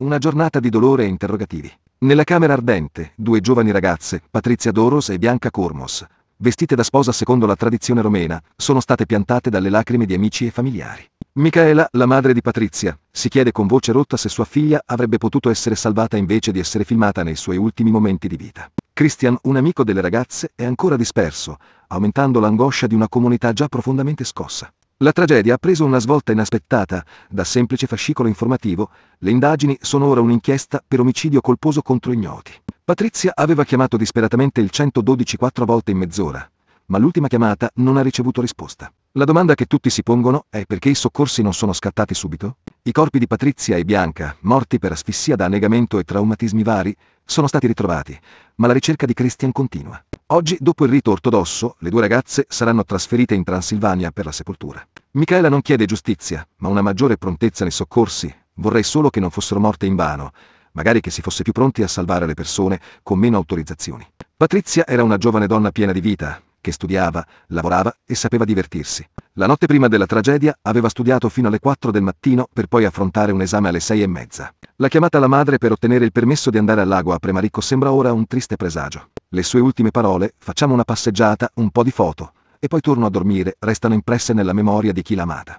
Una giornata di dolore e interrogativi. Nella camera ardente, due giovani ragazze, Patrizia Doros e Bianca Cormos, vestite da sposa secondo la tradizione romena, sono state piantate dalle lacrime di amici e familiari. Michaela, la madre di Patrizia, si chiede con voce rotta se sua figlia avrebbe potuto essere salvata invece di essere filmata nei suoi ultimi momenti di vita. Christian, un amico delle ragazze, è ancora disperso, aumentando l'angoscia di una comunità già profondamente scossa. La tragedia ha preso una svolta inaspettata, da semplice fascicolo informativo, le indagini sono ora un'inchiesta per omicidio colposo contro ignoti. Patrizia aveva chiamato disperatamente il 112 quattro volte in mezz'ora, ma l'ultima chiamata non ha ricevuto risposta. La domanda che tutti si pongono è perché i soccorsi non sono scattati subito? I corpi di Patrizia e Bianca, morti per asfissia da annegamento e traumatismi vari, sono stati ritrovati, ma la ricerca di Christian continua. Oggi, dopo il rito ortodosso, le due ragazze saranno trasferite in Transilvania per la sepoltura. Michaela non chiede giustizia, ma una maggiore prontezza nei soccorsi. Vorrei solo che non fossero morte in vano, magari che si fosse più pronti a salvare le persone con meno autorizzazioni. Patrizia era una giovane donna piena di vita, che studiava, lavorava e sapeva divertirsi. La notte prima della tragedia aveva studiato fino alle 4 del mattino per poi affrontare un esame alle 6 e mezza. La chiamata alla madre per ottenere il permesso di andare al lago a Premaricco sembra ora un triste presagio. Le sue ultime parole, facciamo una passeggiata, un po' di foto, e poi torno a dormire, restano impresse nella memoria di chi l'ha amata.